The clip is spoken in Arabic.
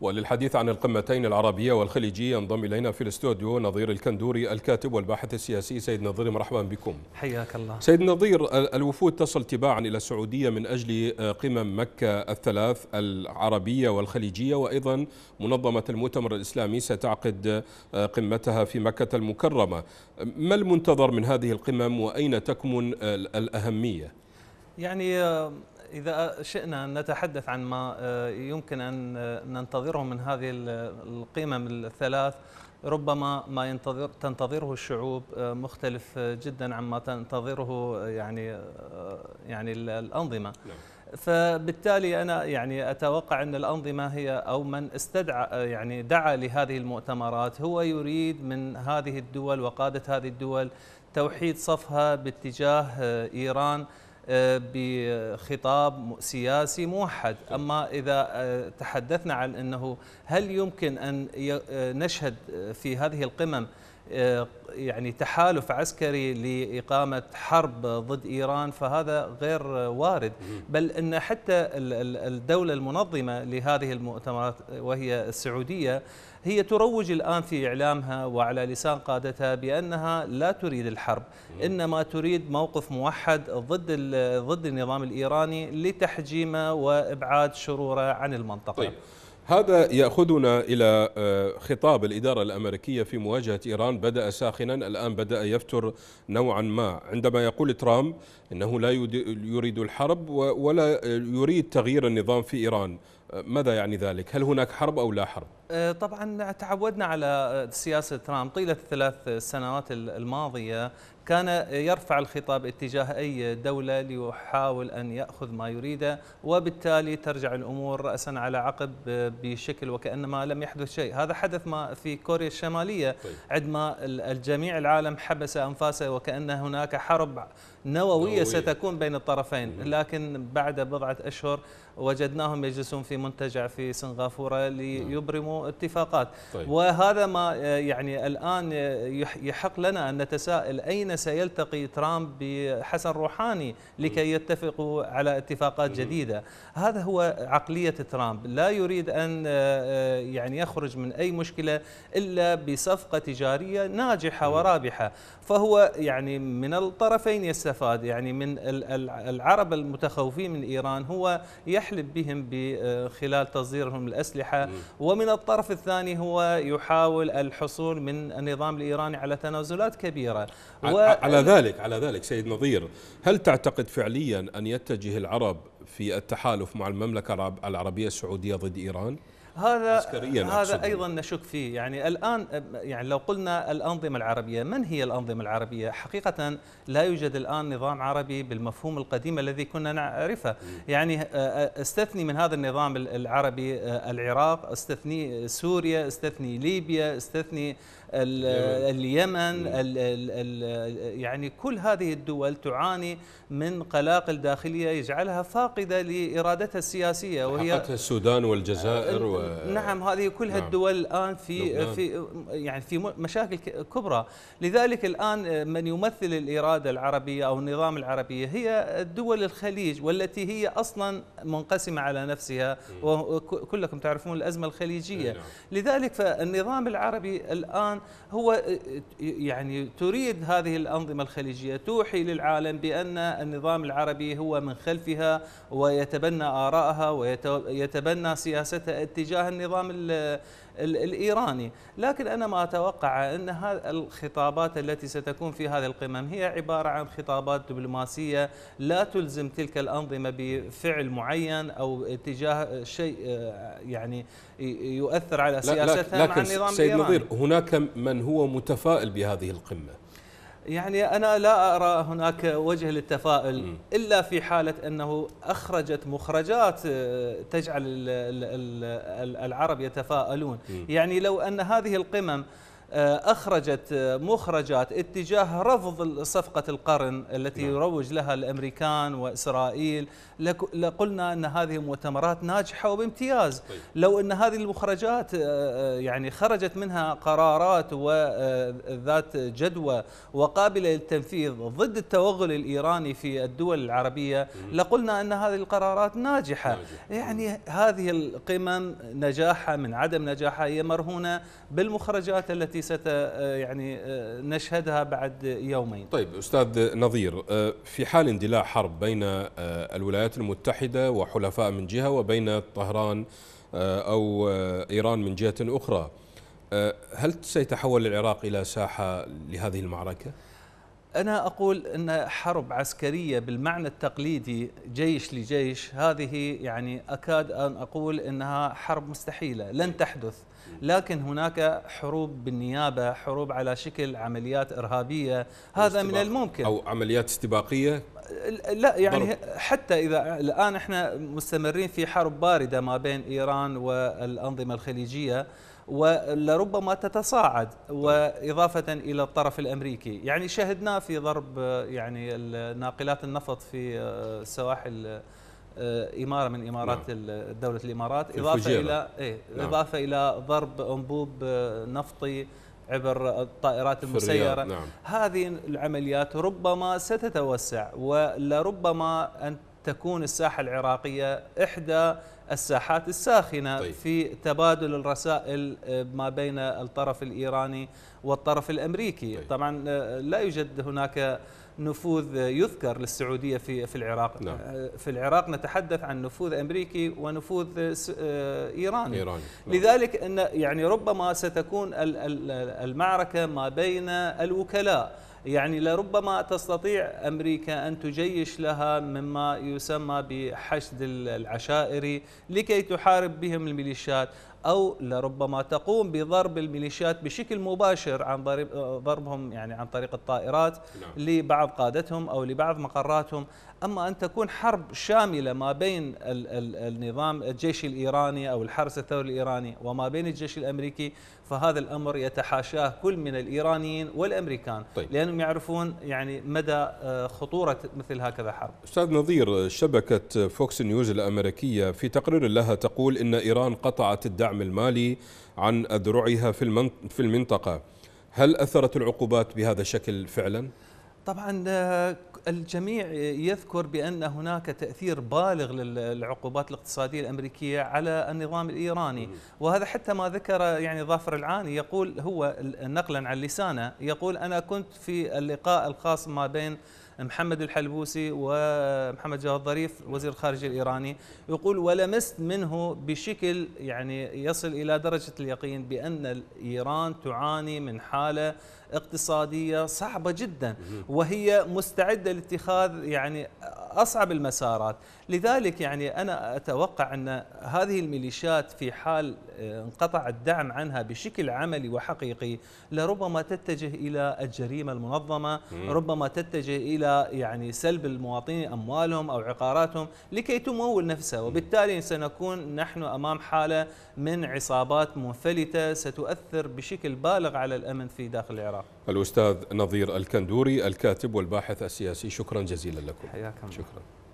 وللحديث عن القمتين العربية والخليجية ينضم إلينا في الاستوديو نظير الكندوري الكاتب والباحث السياسي سيد نظير مرحبا بكم حياك الله سيد نظير الوفود تصل تباعا إلى السعودية من أجل آه، قمم مكة الثلاث العربية والخليجية وأيضا منظمة المؤتمر الإسلامي ستعقد آه، قمتها في مكة المكرمة ما المنتظر من هذه القمم وأين تكمن الأهمية؟ يعني آه، إذا شئنا أن نتحدث عن ما آه، يمكن أن آه، ننتظره من هذه القمم الثلاث ربما ما ينتظر تنتظره الشعوب آه، مختلف جدا عما تنتظره يعني يعني الأنظمة نعم. فبالتالي أنا يعني أتوقع أن الأنظمة هي أو من استدعى يعني دعا لهذه المؤتمرات هو يريد من هذه الدول وقادة هذه الدول توحيد صفها باتجاه إيران بخطاب سياسي موحد طيب. أما إذا آه، تحدثنا عن أنه هل يمكن أن آه، نشهد في هذه القمم آه، يعني تحالف عسكري لإقامة حرب ضد إيران فهذا غير وارد بل أن حتى الدولة المنظمة لهذه المؤتمرات وهي السعودية هي تروج الآن في إعلامها وعلى لسان قادتها بأنها لا تريد الحرب إنما تريد موقف موحد ضد ضد النظام الإيراني لتحجيمه وإبعاد شروره عن المنطقة طيب. هذا ياخذنا الى آه، خطاب الاداره الامريكيه في مواجهه ايران بدا ساخنا الان بدا يفتر نوعا ما عندما يقول ترامب انه لا يريد الحرب ولا آه، يريد تغيير النظام في ايران ماذا يعني ذلك؟ هل هناك حرب أو لا حرب؟ أه، طبعا تعودنا على سياسة ترامب طيلة الثلاث سنوات الماضية كان يرفع الخطاب اتجاه أي دولة ليحاول أن يأخذ ما يريده وبالتالي ترجع الأمور رأسا على عقب بشكل وكأنما لم يحدث شيء هذا حدث ما في كوريا الشمالية طيب. عندما الجميع العالم حبس أنفاسه وكأن هناك حرب نووية, نووية. ستكون بين الطرفين لكن بعد بضعة أشهر وجدناهم يجلسون في منتجع في سنغافوره نعم. ليبرموا اتفاقات طيب. وهذا ما آه، يعني الآن آه، يحق لنا أن نتساءل أين سيلتقي ترامب بحسن روحاني لكي يتفقوا على اتفاقات جديدة هذا هو عقلية ترامب لا يريد أن آه، يعني يخرج من أي مشكلة إلا بصفقة تجارية ناجحة ورابحة فهو يعني من الطرفين يستفاد يعني من العرب المتخوفين من إيران هو يحلب بهم خلال تصديرهم الأسلحة ومن الطرف الثاني هو يحاول الحصول من النظام الإيراني على تنازلات كبيرة و... على ذلك على ذلك سيد نظير هل تعتقد فعليا أن يتجه العرب في التحالف مع المملكة العربية السعودية ضد إيران؟ هذا عسكريا هذا يعني. ايضا نشك فيه يعني الان يعني لو قلنا الانظمه العربيه من هي الانظمه العربيه حقيقه لا يوجد الان نظام عربي بالمفهوم القديم الذي كنا نعرفه يعني آه، آه، استثني من هذا النظام العربي آه، العراق استثني سوريا استثني ليبيا استثني اليمن الـ الـ الـ يعني كل هذه الدول تعاني من قلاقل داخليه يجعلها فاقده لارادتها السياسيه وهي السودان والجزائر و آه، نعم هذه كلها نعم الدول الان في لبنان. في يعني في مشاكل كبرى لذلك الان آه، من يمثل الاراده العربيه او النظام العربي هي دول الخليج والتي هي اصلا منقسمه على نفسها وكلكم تعرفون الازمه الخليجيه نعم. لذلك فالنظام العربي الان هو آه، يعني تريد هذه الانظمه الخليجيه توحي للعالم بان النظام العربي هو من خلفها ويتبنى ارائها ويتبنى سياستها اتجاه تجاه النظام الايراني، لكن انا ما اتوقع ان هذه الخطابات التي ستكون في هذه القمم هي عباره عن خطابات دبلوماسيه لا تلزم تلك الانظمه بفعل معين او اتجاه شيء آه، يعني يؤثر على سياستها لكن مع النظام سيد الايراني. سيد نظير هناك من هو متفائل بهذه القمه. يعني أنا لا أرى هناك وجه للتفاؤل إلا في حالة أنه أخرجت مخرجات آه، تجعل العرب يتفاءلون يعني لو أن هذه القمم آه، أخرجت مخرجات اتجاه رفض صفقة القرن التي نعم. يروج لها الأمريكان وإسرائيل لقلنا أن هذه المؤتمرات ناجحة وبامتياز طيب. لو أن هذه المخرجات آه، آه، يعني خرجت منها قرارات وذات جدوى وقابلة للتنفيذ ضد التوغل الإيراني في الدول العربية لقلنا أن هذه القرارات ناجحة يعني هذه القمم نجاحها من عدم نجاحها هي مرهونة بالمخرجات التي التي ست آه، يعني آه، نشهدها بعد يومين طيب أستاذ نظير آه، في حال اندلاع حرب بين الولايات المتحدة وحلفاء من جهة وبين طهران أو إيران من جهة أخرى هل سيتحول العراق إلى ساحة لهذه المعركة؟ أنا أقول أن حرب عسكرية بالمعنى التقليدي جيش لجيش هذه يعني أكاد أن أقول أنها حرب مستحيلة لن تحدث لكن هناك حروب بالنيابة حروب على شكل عمليات إرهابية هذا من الممكن أو عمليات استباقية لا يعني ضرب. حتى إذا الآن إحنا مستمرين في حرب باردة ما بين إيران والأنظمة الخليجية ولربما تتصاعد واضافه الى الطرف الامريكي، يعني شهدناه في ضرب يعني ناقلات النفط في آه، سواحل آه، اماره من امارات نعم. دوله الامارات اضافه الى إيه نعم. اضافه الى ضرب انبوب آه، نفطي عبر الطائرات المسيره نعم. هذه العمليات ربما ستتوسع ولربما ان تكون الساحه العراقيه احدى الساحات الساخنه طيب. في تبادل الرسائل آه، ما بين الطرف الايراني والطرف الامريكي طيب. طبعا آه، لا يوجد هناك نفوذ يذكر للسعوديه في في العراق لا. نعم. آه، في العراق نتحدث عن نفوذ امريكي ونفوذ ايراني, إيراني. نعم. لذلك ان يعني ربما ستكون المعركه ما بين الوكلاء يعني لربما تستطيع أمريكا أن تجيش لها مما يسمى بحشد العشائري لكي تحارب بهم الميليشيات او لربما تقوم بضرب الميليشيات بشكل مباشر عن ضربهم يعني عن طريق الطائرات نعم. لبعض قادتهم او لبعض مقراتهم اما ان تكون حرب شامله ما بين ال ال النظام الجيش الايراني او الحرس الثوري الايراني وما بين الجيش الامريكي فهذا الامر يتحاشاه كل من الايرانيين والامريكان طيب. لانهم يعرفون يعني مدى آه، خطوره مثل هكذا حرب استاذ نظير شبكه فوكس نيوز الامريكيه في تقرير لها تقول ان ايران قطعت الدعم الدعم المالي عن أذرعها في, في المنطقة هل أثرت العقوبات بهذا الشكل فعلا؟ طبعا آه، الجميع يذكر بأن هناك تأثير بالغ للعقوبات الاقتصادية الأمريكية على النظام الإيراني وهذا حتى ما ذكر يعني ظافر العاني يقول هو نقلا عن لسانه يقول أنا كنت في اللقاء الخاص ما بين محمد الحلبوسي ومحمد جواد ظريف وزير الخارجية الإيراني يقول ولمست منه بشكل يعني يصل إلى درجة اليقين بأن إيران تعاني من حالة اقتصادية صعبة جدا وهي مستعدة لاتخاذ يعني أصعب المسارات لذلك يعني أنا أتوقع أن هذه الميليشيات في حال انقطع الدعم عنها بشكل عملي وحقيقي لربما تتجه إلى الجريمة المنظمة ربما تتجه إلى يعني سلب المواطنين أموالهم أو عقاراتهم لكي تمول نفسها وبالتالي سنكون نحن أمام حالة من عصابات منفلتة ستؤثر بشكل بالغ على الأمن في داخل العراق الأستاذ نظير الكندوري الكاتب والباحث السياسي شكرا جزيلا لكم حياكم شكرا